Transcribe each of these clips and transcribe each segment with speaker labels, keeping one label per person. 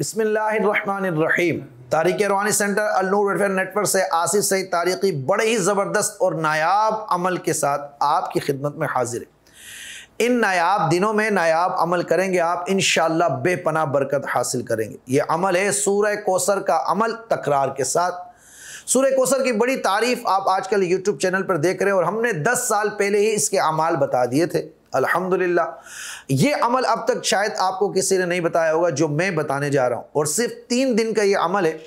Speaker 1: बसमीम तारीख रूहानी सेंटर अलनूर वेलफेयर नेटवर्क से आसिफ सईद तारीखी बड़े ही ज़बरदस्त और नायाब अमल के साथ आपकी खिदमत में हाजिर है इन नायाब दिनों में नायाब अमल करेंगे आप इन बेपना बरकत हासिल करेंगे ये अमल है सूर्य कोसर का अमल तकरार के साथ सूर्य कोसर की बड़ी तारीफ आप आजकल यूट्यूब चैनल पर देख रहे हैं और हमने 10 साल पहले ही इसके अमाल बता दिए थे अल्हम्दुलिल्लाह ये अमल अब तक शायद आपको किसी ने नहीं बताया होगा जो मैं बताने जा रहा हूँ और सिर्फ तीन दिन का ये अमल है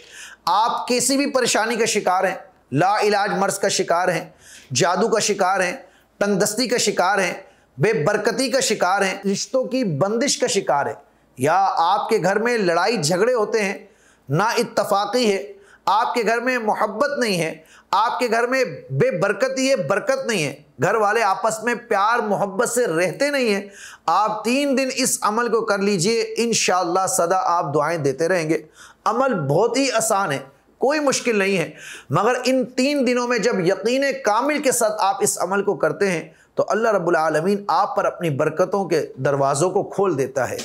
Speaker 1: आप किसी भी परेशानी का शिकार हैं ला इलाज मर्ज का शिकार हैं जादू का शिकार हैं तंगदस्ती का शिकार हैं बेबरकती का शिकार हैं रिश्तों की बंदिश का शिकार है या आपके घर में लड़ाई झगड़े होते हैं ना इतफाक़ी है आपके घर में मोहब्बत नहीं है आपके घर में बेबरकती है बरकत नहीं है घर वाले आपस में प्यार मोहब्बत से रहते नहीं हैं आप तीन दिन इस अमल को कर लीजिए इन सदा आप दुआएं देते रहेंगे अमल बहुत ही आसान है कोई मुश्किल नहीं है मगर इन तीन दिनों में जब यकीन कामिल के साथ आप इस अमल को करते हैं तो अल्लाह रब्बुल रबालमीन आप पर अपनी बरकतों के दरवाज़ों को खोल देता है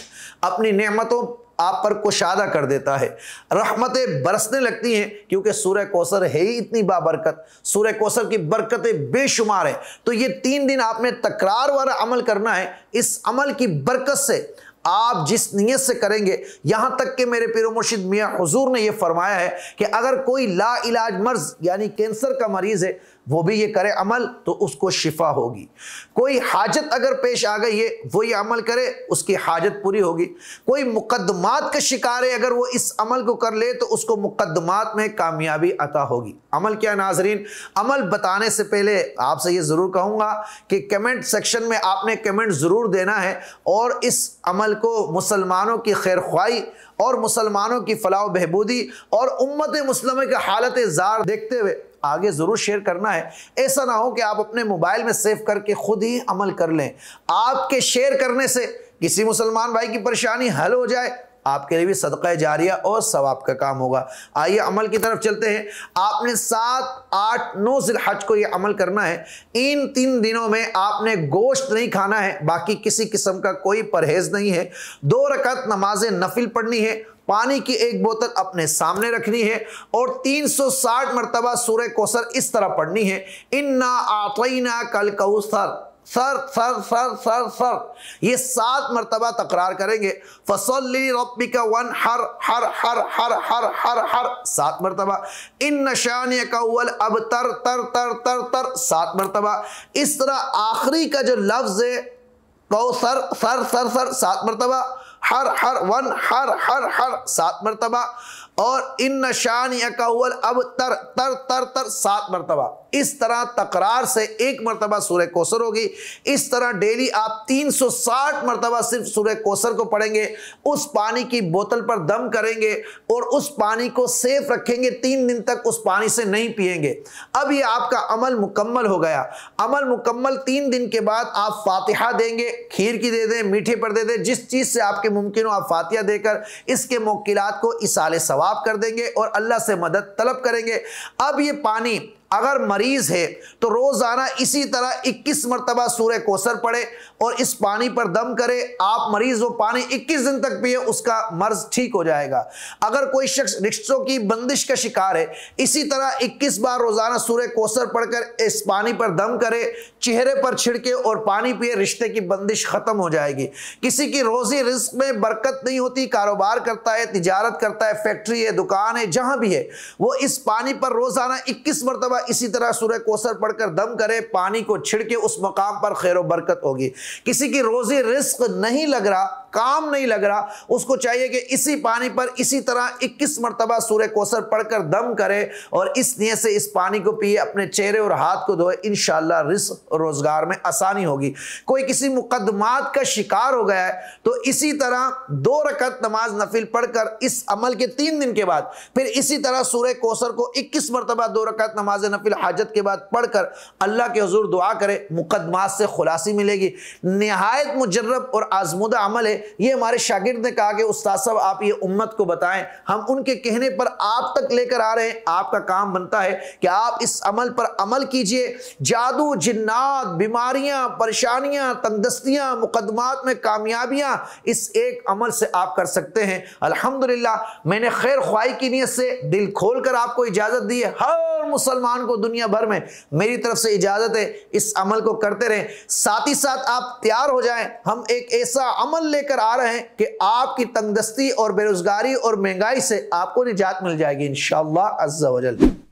Speaker 1: अपनी नेमतों आप पर कुशादा कर देता है रहमतें बरसने लगती हैं क्योंकि सूर्य कौसर है ही इतनी बाबरकत सूर्य कौसर की बरकतें बेशुमार हैं तो ये तीन दिन आपने तकरार वाला अमल करना है इस अमल की बरकत से आप जिस नीयत से करेंगे यहां तक कि मेरे पीर मुर्शिद मियाँ हजूर ने यह फरमाया है कि अगर कोई ला इलाज मर्ज यानी कैंसर का मरीज़ है वो भी ये करे अमल तो उसको शिफा होगी कोई हाजत अगर पेश आ गई है वो ये अमल करे उसकी हाजत पूरी होगी कोई मुकदमात के शिकार है अगर वो इस अमल को कर ले तो उसको मुकदमात में कामयाबी अता होगी अमल क्या नाजरीन अमल बताने से पहले आपसे ये ज़रूर कहूँगा कि कमेंट सेक्शन में आपने कमेंट ज़रूर देना है और इस अमल को मुसलमानों की खैर ख्वाही और मुसलमानों की फलाह बहबूदी और उम्मत मुस्लिम की हालत जार देखते हुए आगे ज़रूर शेयर करना है ऐसा ना हो कि आप अपने मोबाइल में सेव करके ख़ुद ही अमल कर लें आपके शेयर करने से किसी मुसलमान भाई की परेशानी हल हो जाए आपके लिए भी सदका जारिया और सवाब का काम होगा आइए अमल की तरफ चलते हैं आपने सात आठ नौ जिल हज को यह अमल करना है इन तीन दिनों में आपने गोश्त नहीं खाना है बाकी किसी किस्म का कोई परहेज नहीं है दो रकत नमाज नफिल पढ़नी है पानी की एक बोतल अपने सामने रखनी है और 360 मरतबा सूर्य कोसर इस तरह पढ़नी है इन्ना आतना कल Kausar sir sir sir sir sir ये सात मरतबा तकरार करेंगे फसली का वन हर हर हर हर हर हर हर सात मरतबा इन नशान कौल अब तर तर तर तर तर सात मरतबा इस तरह आखिरी का जो लफ्ज़ है कौ सर सर सर सर सात मरतबा हर हर वन हर हर हर सात मरतबा और इन नशान यकाउल अब तर तर तर तर सात मरतबा इस तरह तकरार से एक मरतबा सूर्य कोसर होगी इस तरह डेली आप 360 मरतबा सिर्फ सूर्य कोसर को पढ़ेंगे उस पानी की बोतल पर दम करेंगे और उस पानी को सेफ रखेंगे तीन दिन तक उस पानी से नहीं पिएंगे अब ये आपका अमल मुकम्मल हो गया अमल मुकम्मल तीन दिन के बाद आप फातिहा देंगे खीर की दे दें मीठे पर दे दें जिस चीज़ से आपके मुमकिन हो आप फातिहा देकर इसके मोकिलात को इसाले सवाल माफ़ कर देंगे और अल्लाह से मदद तलब करेंगे अब ये पानी अगर मरीज़ है तो रोज़ाना इसी तरह 21 मरतबा सूर्य कोसर पड़े और इस पानी पर दम करे आप मरीज़ वो पानी 21 दिन तक पिए उसका मर्ज ठीक हो जाएगा अगर कोई शख्स रिश्तों की बंदिश का शिकार है इसी तरह 21 बार रोज़ाना सूर्य कोसर पढ़कर इस पानी पर दम करे चेहरे पर छिड़के और पानी पिए रिश्ते की बंदिश ख़त्म हो जाएगी किसी की रोज़ी रिस्क में बरकत नहीं होती कारोबार करता है तजारत करता है फैक्ट्री है दुकान है जहां भी है वो इस पानी पर रोज़ाना इक्कीस मरतबा मरतबा इसी तरह सूर्य कोसर पढ़कर दम करे पानी को छिड़के उस मकाम पर खैर बरकत होगी किसी की रोज़ी रिस्क नहीं लग रहा काम नहीं लग रहा उसको चाहिए कि इसी पानी पर इसी तरह 21 मरतबा सूर्य कोसर पढ़कर दम करे और इस नीयत से इस पानी को पिए अपने चेहरे और हाथ को धोए इन रिस्क रोज़गार में आसानी होगी कोई किसी मुकदमात का शिकार हो गया है तो इसी तरह दो रकत नमाज नफिल पढ़कर इस अमल के तीन दिन के बाद फिर इसी तरह सूर्य कोसर को इक्कीस मरतबा दो रकत नमाज नफिल हाजत के बाद पढ़कर अल्लाह के हजूर दुआ करे मुकदमात से खुलासी मिलेगी नहायत मुजरब और आजमुदा अमल है ये हमारे शागिर्द ने कहा कि उस्ताद साहब आप ये उम्मत को बताएं हम उनके कहने पर आप तक लेकर आ रहे हैं आपका काम बनता है कि आप इस अमल पर अमल कीजिए जादू जिन्नात बीमारियां परेशानियां तंदस्तियां मुकदमात में कामयाबियां इस एक अमल से आप कर सकते हैं अल्हम्दुलिल्लाह मैंने खैर ख्वाही की नीयत से दिल खोल कर आपको इजाज़त दी है हर मुसलमान मुसलमान को दुनिया भर में मेरी तरफ से इजाज़त है इस अमल को करते रहें साथ ही साथ आप तैयार हो जाएं हम एक ऐसा अमल लेकर आ रहे हैं कि आपकी तंगदस्ती और बेरोज़गारी और महंगाई से आपको निजात मिल जाएगी इन शाह